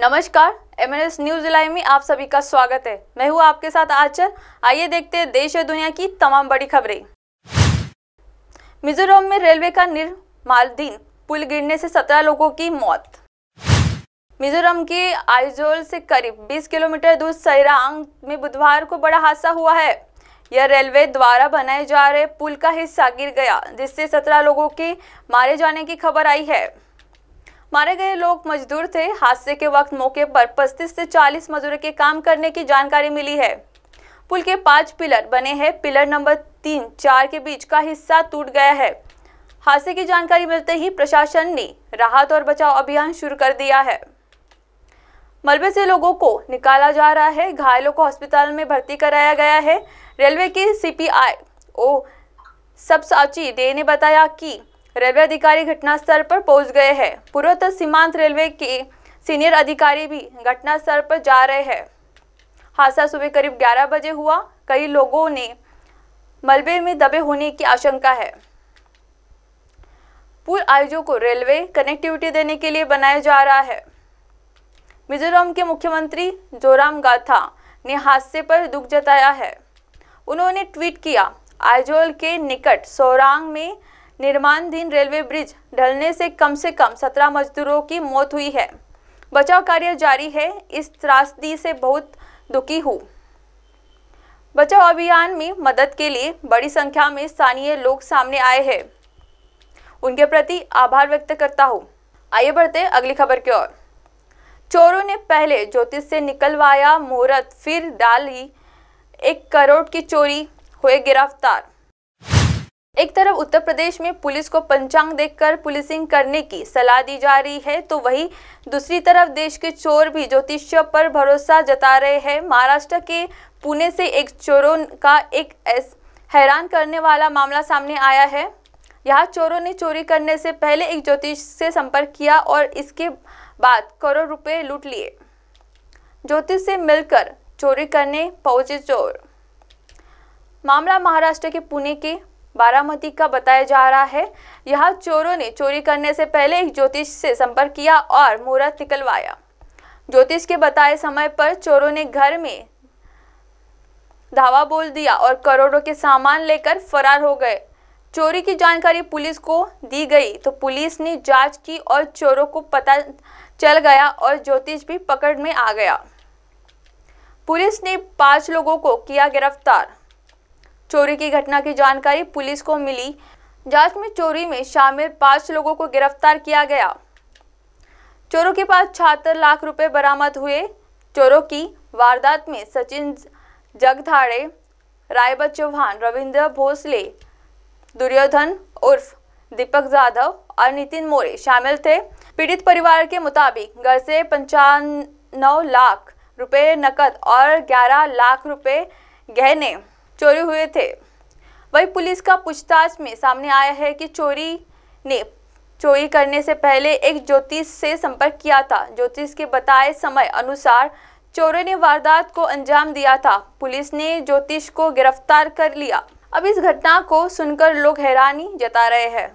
नमस्कार M N S news live में आप सभी का स्वागत है मैं हूँ आपके साथ आचल आइए देखते हैं देश और दुनिया की तमाम बड़ी खबरें मिजोरम में रेलवे का निर्माणाधीन पुल गिरने से 17 लोगों की मौत मिजोरम के आइजोल से करीब 20 किलोमीटर दूर सैरांग में बुधवार को बड़ा हादसा हुआ है यह रेलवे द्वारा बनाए जा रहे पुल का हिस्सा गिर गया जिससे 17 लोगों के मारे जाने की खबर आई है मारे गए लोग मजदूर थे हादसे के वक्त मौके पर पच्चीस से 40 मजदूर के काम करने की जानकारी मिली है पुल के पांच पिलर बने हैं पिलर नंबर तीन चार के बीच का हिस्सा टूट गया है हादसे की जानकारी मिलते ही प्रशासन ने राहत और बचाव अभियान शुरू कर दिया है मलबे से लोगों को निकाला जा रहा है घायलों को हॉस्पिटल में भर्ती कराया गया है रेलवे के सी आई ओ सब साची डे ने बताया कि रेलवे अधिकारी घटनास्थल पर पहुंच गए हैं पूर्वोत्तर सीमांत रेलवे के सीनियर अधिकारी भी घटनास्थल पर जा रहे हैं हादसा सुबह करीब 11 बजे हुआ कई लोगों ने मलबे में दबे होने की आशंका है पुल आयोजों को रेलवे कनेक्टिविटी देने के लिए बनाया जा रहा है मिजोरम के मुख्यमंत्री जोराम गाथा ने हादसे पर दुख जताया है उन्होंने ट्वीट किया आइजोल के निकट सोरांग में निर्माणधीन रेलवे ब्रिज ढलने से कम से कम सत्रह मजदूरों की मौत हुई है बचाव कार्य जारी है इस त्रासदी से बहुत दुखी हूँ बचाव अभियान में मदद के लिए बड़ी संख्या में स्थानीय लोग सामने आए हैं उनके प्रति आभार व्यक्त करता हूँ आइए बढ़ते अगली खबर की ओर चोरों ने पहले ज्योतिष से निकलवाया मुहूर्त फिर डाली एक करोड़ की चोरी हुए गिरफ्तार एक तरफ उत्तर प्रदेश में पुलिस को पंचांग देखकर पुलिसिंग करने की सलाह दी जा रही है तो वहीं दूसरी तरफ देश के चोर भी ज्योतिष पर भरोसा जता रहे हैं महाराष्ट्र के पुणे से एक चोरों का एक हैरान करने वाला मामला सामने आया है यहाँ चोरों ने चोरी करने से पहले एक ज्योतिष से संपर्क किया और इसके बाद करोड़ रुपए लूट लिए ज्योतिष से मिलकर चोरी करने पहुंचे चोर मामला महाराष्ट्र के पुणे के बारामती का बताया जा रहा है यहाँ चोरों ने चोरी करने से पहले ही ज्योतिष से संपर्क किया और मुहूर्त निकलवाया ज्योतिष के बताए समय पर चोरों ने घर में धावा बोल दिया और करोड़ों के सामान लेकर फरार हो गए चोरी की जानकारी पुलिस को दी गई तो पुलिस ने जांच की और चोरों को पता चल गया और ज्योतिष भी पकड़ में आ गया पुलिस ने पांच लोगों को किया गिरफ्तार चोरी की घटना की जानकारी पुलिस को मिली जांच में चोरी में शामिल पांच लोगों को गिरफ्तार किया गया चोरों के पास छहत्तर लाख रुपए बरामद हुए चोरों की वारदात में सचिन जगधाड़े रायबत चौहान रविंद्र भोसले दुर्योधन उर्फ दीपक जाधव और नितिन मोरे शामिल थे पीड़ित परिवार के मुताबिक घर से पंचानव लाख रुपए नकद और 11 लाख रुपए गहने चोरी हुए थे वही पुलिस का पूछताछ में सामने आया है कि चोरी ने चोरी करने से पहले एक ज्योतिष से संपर्क किया था ज्योतिष के बताए समय अनुसार चोरों ने वारदात को अंजाम दिया था पुलिस ने ज्योतिष को गिरफ्तार कर लिया अब इस घटना को सुनकर लोग हैरानी जता रहे हैं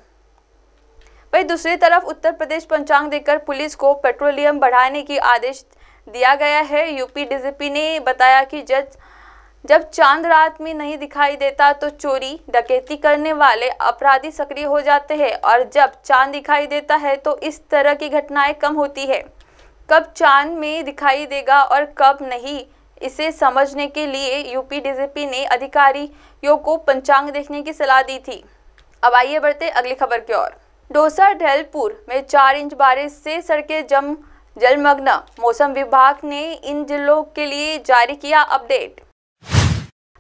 वही दूसरी तरफ उत्तर प्रदेश पंचांग देकर पुलिस को पेट्रोलियम बढ़ाने की आदेश दिया गया है यूपी डीजीपी ने बताया कि जज जब चांद रात में नहीं दिखाई देता तो चोरी डकैती करने वाले अपराधी सक्रिय हो जाते हैं और जब चांद दिखाई देता है तो इस तरह की घटनाएं कम होती है कब चांद में दिखाई देगा और कब नहीं इसे समझने के लिए यूपी डीजीपी ने अधिकारियों को पंचांग देखने की सलाह दी थी अब आइए बढ़ते अगली खबर की ओर डोसा ढेलपुर में चार इंच बारिश से सड़कें जम जलमग्न मौसम विभाग ने इन जिलों के लिए जारी किया अपडेट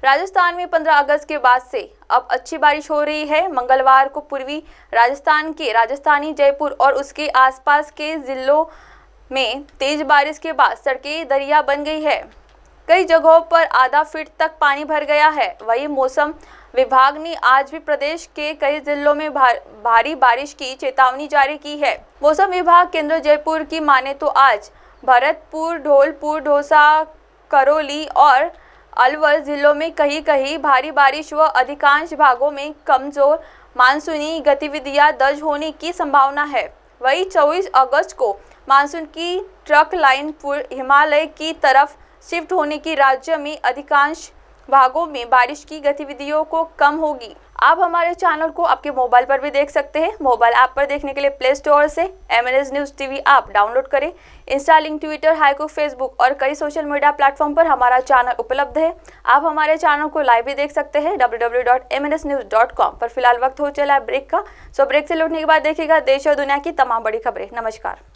राजस्थान में 15 अगस्त के बाद से अब अच्छी बारिश हो रही है मंगलवार को पूर्वी राजस्थान के राजस्थानी जयपुर और उसके आसपास के जिलों में तेज बारिश के बाद सड़कें दरिया बन गई है कई जगहों पर आधा फीट तक पानी भर गया है वहीं मौसम विभाग ने आज भी प्रदेश के कई जिलों में भार, भारी बारिश की चेतावनी जारी की है मौसम विभाग केंद्र जयपुर की माने तो आज भरतपुर ढोलपुर ढोसा करौली और अलवर जिलों में कहीं कहीं भारी बारिश व अधिकांश भागों में कमजोर मानसूनी गतिविधियां दर्ज होने की संभावना है वहीं 24 अगस्त को मानसून की ट्रक लाइन हिमालय की तरफ शिफ्ट होने की राज्य में अधिकांश भागों में बारिश की गतिविधियों को कम होगी आप हमारे चैनल को आपके मोबाइल पर भी देख सकते हैं मोबाइल ऐप पर देखने के लिए प्ले स्टोर से M N S news T V app download करें इंस्टा लिंक ट्विटर हाईको फेसबुक और कई सोशल मीडिया प्लेटफॉर्म पर हमारा चैनल उपलब्ध है आप हमारे चैनल को लाइव भी देख सकते हैं W W dot M N S news dot com पर फिलहाल वक्त हो चला है ब्रेक का सो ब्रेक से लौटने के बाद देखिएगा देश और दुनिया की तमाम बड़ी खबरें नमस्कार